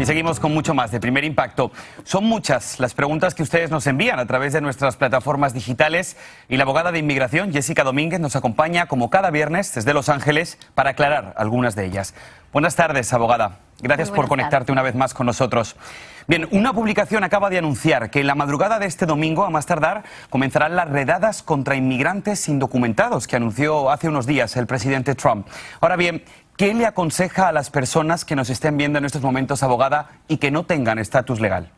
Y seguimos con mucho más de primer impacto. Son muchas las preguntas que ustedes nos envían a través de nuestras plataformas digitales y la abogada de inmigración, Jessica Domínguez, nos acompaña como cada viernes desde Los Ángeles para aclarar algunas de ellas. Buenas tardes, abogada. Gracias por conectarte una vez más con nosotros. Bien, una publicación acaba de anunciar que en la madrugada de este domingo, a más tardar, comenzarán las redadas contra inmigrantes indocumentados que anunció hace unos días el presidente Trump. Ahora bien, ¿qué le aconseja a las personas que nos estén viendo en estos momentos, abogada, y que no tengan estatus legal?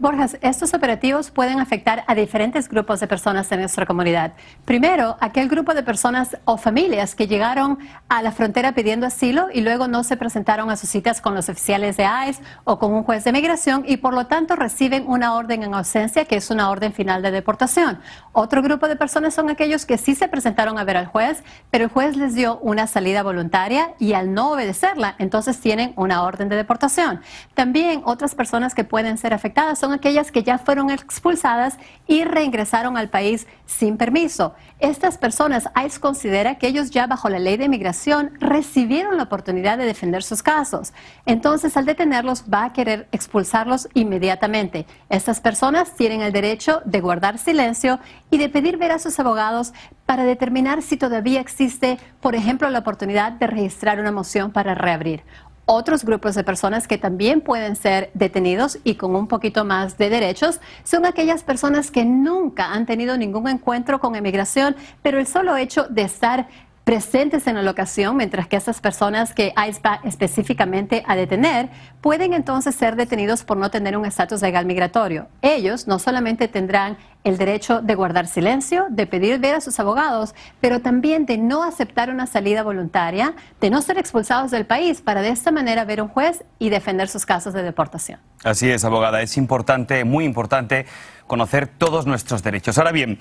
Borjas, estos operativos pueden afectar a diferentes grupos de personas en nuestra comunidad. Primero, aquel grupo de personas o familias que llegaron a la frontera pidiendo asilo y luego no se presentaron a sus citas con los oficiales de ICE o con un juez de migración y por lo tanto reciben una orden en ausencia que es una orden final de deportación. Otro grupo de personas son aquellos que sí se presentaron a ver al juez, pero el juez les dio una salida voluntaria y al no obedecerla, entonces tienen una orden de deportación. También otras personas que pueden ser afectadas son aquellas que ya fueron expulsadas y reingresaron al país sin permiso. Estas personas, ICE considera que ellos ya bajo la ley de inmigración recibieron la oportunidad de defender sus casos. Entonces, al detenerlos, va a querer expulsarlos inmediatamente. Estas personas tienen el derecho de guardar silencio y de pedir ver a sus abogados para determinar si todavía existe, por ejemplo, la oportunidad de registrar una moción para reabrir otros grupos de personas que también pueden ser detenidos y con un poquito más de derechos son aquellas personas que nunca han tenido ningún encuentro con emigración, pero el solo hecho de estar presentes en la locación, mientras que esas personas que hay específicamente a detener pueden entonces ser detenidos por no tener un estatus legal migratorio. Ellos no solamente tendrán el derecho de guardar silencio, de pedir ver a sus abogados, pero también de no aceptar una salida voluntaria, de no ser expulsados del país para de esta manera ver un juez y defender sus casos de deportación. Así es, abogada, es importante, muy importante conocer todos nuestros derechos. Ahora bien,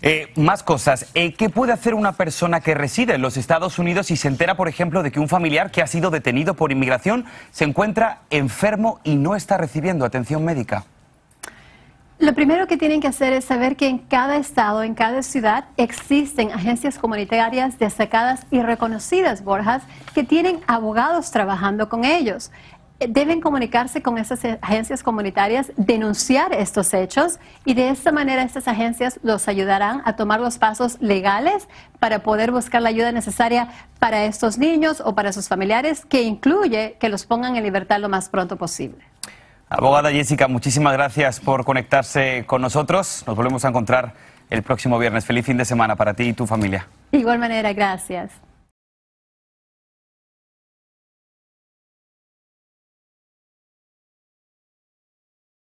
eh, más cosas. Eh, ¿Qué puede hacer una persona que reside en los Estados Unidos y se entera, por ejemplo, de que un familiar que ha sido detenido por inmigración se encuentra enfermo y no está recibiendo atención médica? Lo primero que tienen que hacer es saber que en cada estado, en cada ciudad, existen agencias comunitarias destacadas y reconocidas, Borjas, que tienen abogados trabajando con ellos deben comunicarse con esas agencias comunitarias, denunciar estos hechos y de esta manera estas agencias los ayudarán a tomar los pasos legales para poder buscar la ayuda necesaria para estos niños o para sus familiares, que incluye que los pongan en libertad lo más pronto posible. Abogada Jessica, muchísimas gracias por conectarse con nosotros. Nos volvemos a encontrar el próximo viernes. Feliz fin de semana para ti y tu familia. igual manera, gracias.